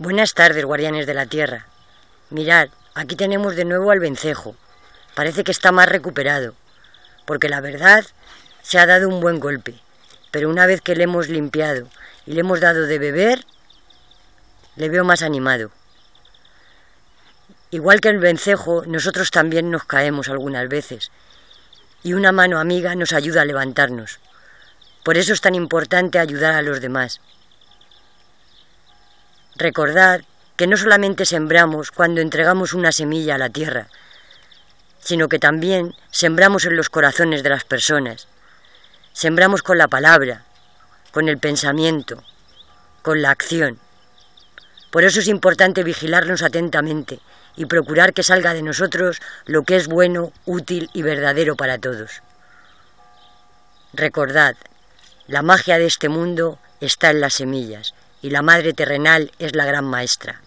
Buenas tardes, guardianes de la tierra. Mirad, aquí tenemos de nuevo al vencejo. Parece que está más recuperado, porque la verdad se ha dado un buen golpe. Pero una vez que le hemos limpiado y le hemos dado de beber, le veo más animado. Igual que el vencejo, nosotros también nos caemos algunas veces y una mano amiga nos ayuda a levantarnos. Por eso es tan importante ayudar a los demás. Recordad que no solamente sembramos cuando entregamos una semilla a la tierra, sino que también sembramos en los corazones de las personas. Sembramos con la palabra, con el pensamiento, con la acción. Por eso es importante vigilarnos atentamente y procurar que salga de nosotros lo que es bueno, útil y verdadero para todos. Recordad, la magia de este mundo está en las semillas y la Madre Terrenal es la gran maestra.